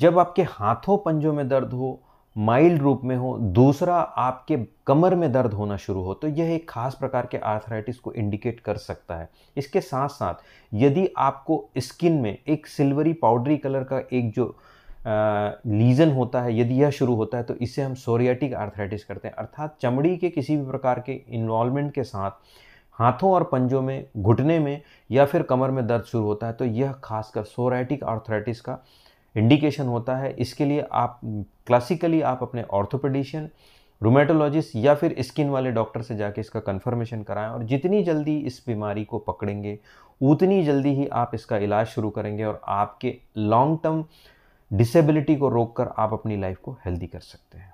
जब आपके हाथों पंजों में दर्द हो माइल्ड रूप में हो दूसरा आपके कमर में दर्द होना शुरू हो तो यह एक खास प्रकार के आर्थराइटिस को इंडिकेट कर सकता है इसके साथ साथ यदि आपको स्किन में एक सिल्वरी पाउडरी कलर का एक जो लीजन होता है यदि यह शुरू होता है तो इससे हम सोरियाटिक आर्थराइटिस करते हैं अर्थात चमड़ी के किसी भी प्रकार के इन्वॉल्वमेंट के साथ हाथों और पंजों में घुटने में या फिर कमर में दर्द शुरू होता है तो यह खासकर सोरियाटिक आर्थराइटिस का इंडिकेशन होता है इसके लिए आप क्लासिकली आप अपने ऑर्थोपेडिशियन रोमेटोलॉजिस्ट या फिर स्किन वाले डॉक्टर से जाके इसका कन्फर्मेशन कराएं और जितनी जल्दी इस बीमारी को पकड़ेंगे उतनी जल्दी ही आप इसका इलाज शुरू करेंगे और आपके लॉन्ग टर्म डिसेबिलिटी को रोककर आप अपनी लाइफ को हेल्दी कर सकते हैं